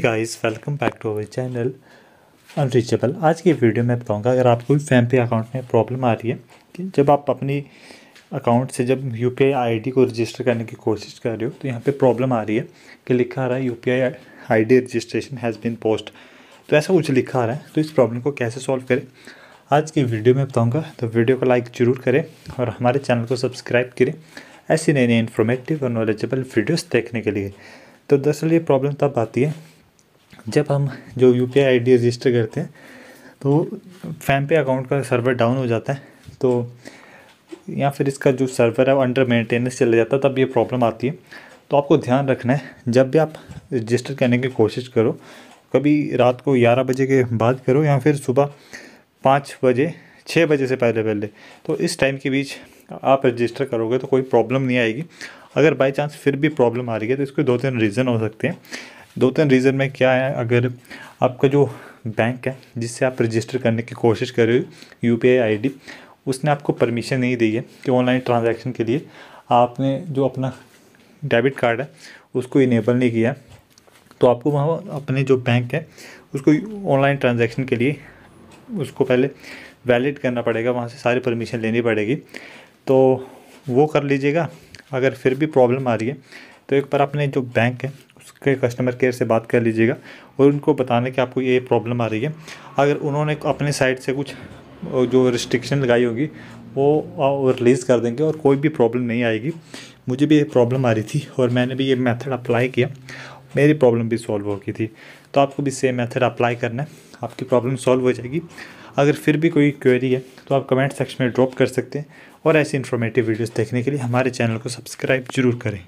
guys welcome back to our channel unreachable आज की video में बताऊंगा अगर आपको भी फैम पे अकाउंट में प्रॉब्लम आ रही है कि जब आप अपनी अकाउंट से जब यू पी आई को रजिस्टर करने की कोशिश कर रहे हो तो यहाँ पे प्रॉब्लम आ रही है कि लिखा आ रहा है U P I registration has been post तो ऐसा कुछ लिखा आ रहा है तो इस प्रॉब्लम को कैसे सॉल्व करें आज की वीडियो में बताऊँगा तो वीडियो को लाइक ज़रूर करें और हमारे चैनल को सब्सक्राइब करें ऐसी नई नई इन्फॉर्मेटिव और नॉलेजेबल वीडियोज़ देखने के लिए तो दरअसल ये प्रॉब्लम तब आती है जब हम जो यू पी आई रजिस्टर करते हैं तो फैम पे अकाउंट का सर्वर डाउन हो जाता है तो या फिर इसका जो सर्वर है वो अंडर मेंटेनेंस चला जाता है तब ये प्रॉब्लम आती है तो आपको ध्यान रखना है जब भी आप रजिस्टर करने की कोशिश करो कभी रात को ग्यारह बजे के बाद करो या फिर सुबह पाँच बजे छः बजे से पहले पहले तो इस टाइम के बीच आप रजिस्टर करोगे तो कोई प्रॉब्लम नहीं आएगी अगर बाई चांस फिर भी प्रॉब्लम आ रही है तो इसके दो तीन रीज़न हो सकते हैं दो तीन रीज़न में क्या है अगर आपका जो बैंक है जिससे आप रजिस्टर करने की कोशिश कर रहे हो यू पी उसने आपको परमिशन नहीं दी है कि ऑनलाइन ट्रांजैक्शन के लिए आपने जो अपना डेबिट कार्ड है उसको इनेबल नहीं किया तो आपको वहाँ अपने जो बैंक है उसको ऑनलाइन ट्रांजैक्शन के लिए उसको पहले वैलिड करना पड़ेगा वहाँ से सारी परमिशन लेनी पड़ेगी तो वो कर लीजिएगा अगर फिर भी प्रॉब्लम आ रही है तो एक बार अपने जो बैंक है उसके कस्टमर केयर से बात कर लीजिएगा और उनको बताने कि आपको ये प्रॉब्लम आ रही है अगर उन्होंने अपने साइड से कुछ जो रिस्ट्रिक्शन लगाई होगी वो रिलीज़ कर देंगे और कोई भी प्रॉब्लम नहीं आएगी मुझे भी ये प्रॉब्लम आ रही थी और मैंने भी ये मेथड अप्लाई किया मेरी प्रॉब्लम भी सॉल्व हो गई थी तो आपको भी सेम मेथड अप्लाई करना है आपकी प्रॉब्लम सॉल्व हो जाएगी अगर फिर भी कोई क्वेरी है तो आप कमेंट सेक्शन में ड्रॉप कर सकते हैं और ऐसी इन्फॉर्मेटिव वीडियोस देखने के लिए हमारे चैनल को सब्सक्राइब जरूर करें